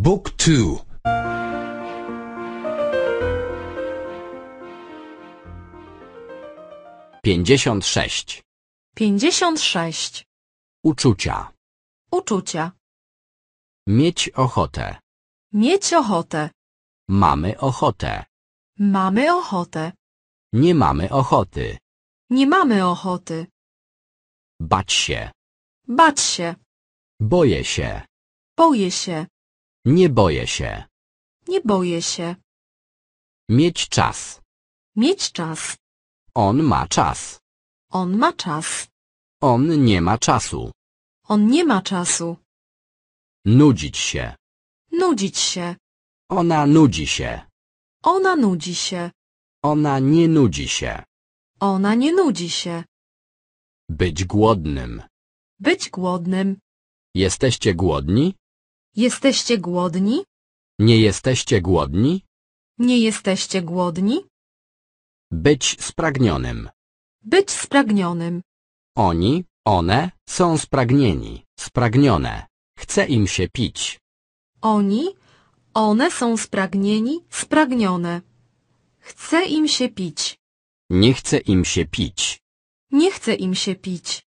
Book 2 56 56 Uczucia Uczucia Mieć ochotę Mieć ochotę Mamy ochotę Mamy ochotę Nie mamy ochoty Nie mamy ochoty Bać się Bać się Boję się Boję się nie boję się. Nie boję się. Mieć czas. Mieć czas. On ma czas. On ma czas. On nie ma czasu. On nie ma czasu. Nudzić się. Nudzić się. Ona nudzi się. Ona nudzi się. Ona nie nudzi się. Ona nie nudzi się. Być głodnym. Być głodnym. Jesteście głodni? Jesteście głodni? Nie jesteście głodni? Nie jesteście głodni? Być spragnionym. Być spragnionym. Oni, one są spragnieni, spragnione. Chce im się pić. Oni, one są spragnieni, spragnione. Chce im się pić. Nie chce im się pić. Nie chce im się pić.